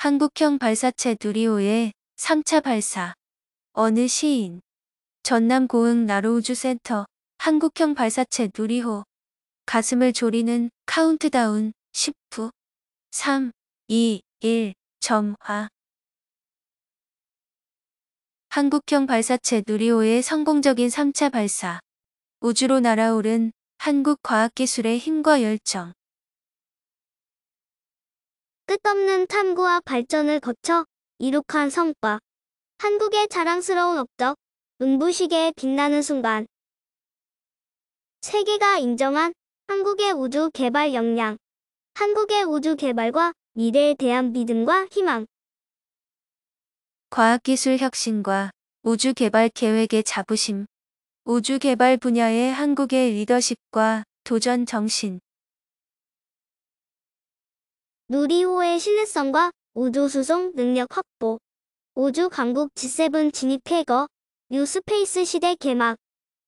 한국형 발사체 두리오의 3차 발사. 어느 시인. 전남 고흥 나로우주센터 한국형 발사체 누리호. 가슴을 졸이는 카운트다운 10부. 3, 2, 1, 점화. 한국형 발사체 누리호의 성공적인 3차 발사. 우주로 날아오른 한국 과학기술의 힘과 열정. 끝없는 탐구와 발전을 거쳐 이룩한 성과, 한국의 자랑스러운 업적, 눈부시에 빛나는 순간. 세계가 인정한 한국의 우주 개발 역량, 한국의 우주 개발과 미래에 대한 믿음과 희망. 과학기술 혁신과 우주 개발 계획의 자부심, 우주 개발 분야의 한국의 리더십과 도전 정신. 누리호의 신뢰성과 우주 수송 능력 확보, 우주 강국 G7 진입 쾌거, 뉴스페이스 시대 개막,